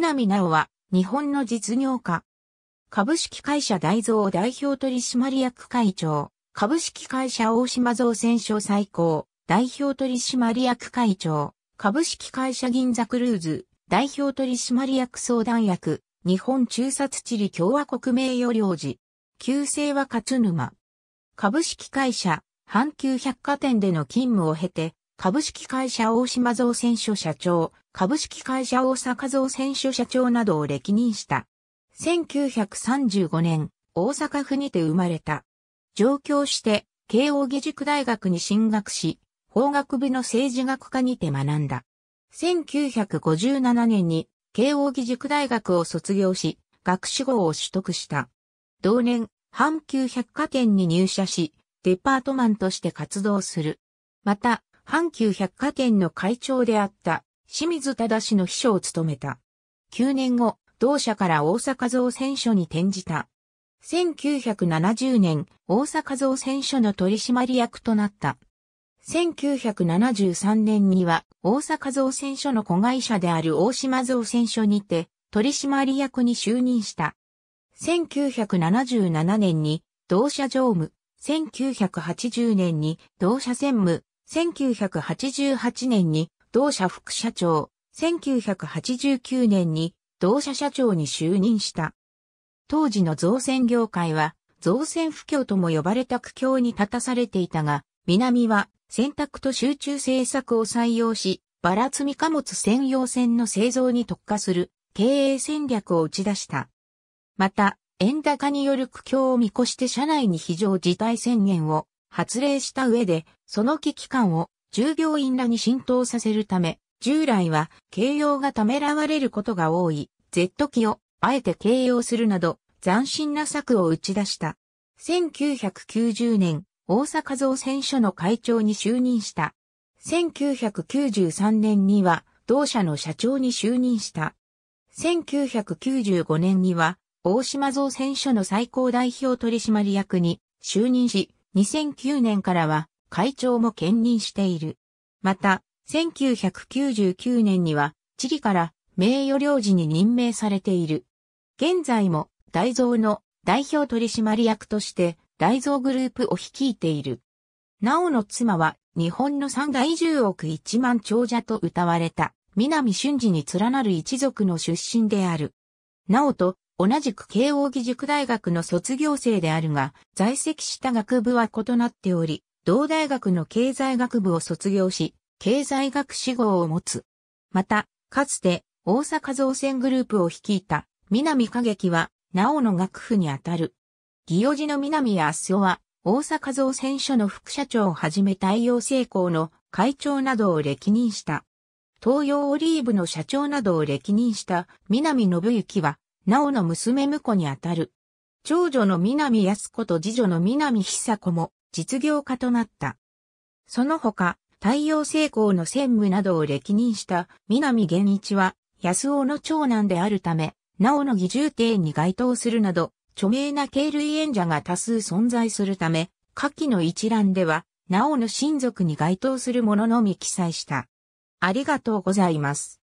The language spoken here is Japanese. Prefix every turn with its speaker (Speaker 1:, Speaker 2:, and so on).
Speaker 1: 南直は、日本の実業家。株式会社大蔵代表取締役会長、株式会社大島造船所最高、代表取締役会長、株式会社銀座クルーズ、代表取締役相談役、日本中殺地理共和国名誉領事、旧姓は勝沼。株式会社、阪急百貨店での勤務を経て、株式会社大島造船所社長、株式会社大阪造船所社長などを歴任した。1935年、大阪府にて生まれた。上京して、慶応義塾大学に進学し、法学部の政治学科にて学んだ。1957年に、慶応義塾大学を卒業し、学士号を取得した。同年、阪急百貨店に入社し、デパートマンとして活動する。また、阪急百貨店の会長であった清水忠の秘書を務めた。9年後、同社から大阪造船所に転じた。1970年、大阪造船所の取締役となった。1973年には、大阪造船所の子会社である大島造船所にて、取締役に就任した。1977年に、同社常務、1980年に同社専務、1988年に同社副社長、1989年に同社社長に就任した。当時の造船業界は、造船不況とも呼ばれた苦境に立たされていたが、南は選択と集中政策を採用し、バラ積み貨物専用船の製造に特化する経営戦略を打ち出した。また、円高による苦境を見越して社内に非常事態宣言を発令した上で、その危機感を従業員らに浸透させるため、従来は形容がためらわれることが多い Z 期をあえて形容するなど斬新な策を打ち出した。1990年、大阪造船所の会長に就任した。1993年には同社の社長に就任した。1995年には大島造船所の最高代表取締役に就任し、2009年からは会長も兼任している。また、1999年には、チリから名誉領事に任命されている。現在も、大蔵の代表取締役として、大蔵グループを率いている。なおの妻は、日本の三大十億一万長者と歌われた、南俊治に連なる一族の出身である。なおと、同じく慶応義塾大学の卒業生であるが、在籍した学部は異なっており、同大学の経済学部を卒業し、経済学志望を持つ。また、かつて大阪造船グループを率いた南過劇は、なおの学府にあたる。義用寺の南康夫は、大阪造船所の副社長をはじめ太陽成功の会長などを歴任した。東洋オリーブの社長などを歴任した南信之は、なおの娘婿にあたる。長女の南康子と次女の南久子も、実業家となった。その他、太陽成功の専務などを歴任した南源一は、安尾の長男であるため、なおの義重帝に該当するなど、著名な経類演者が多数存在するため、下記の一覧では、なおの親族に該当するもののみ記載した。ありがとうございます。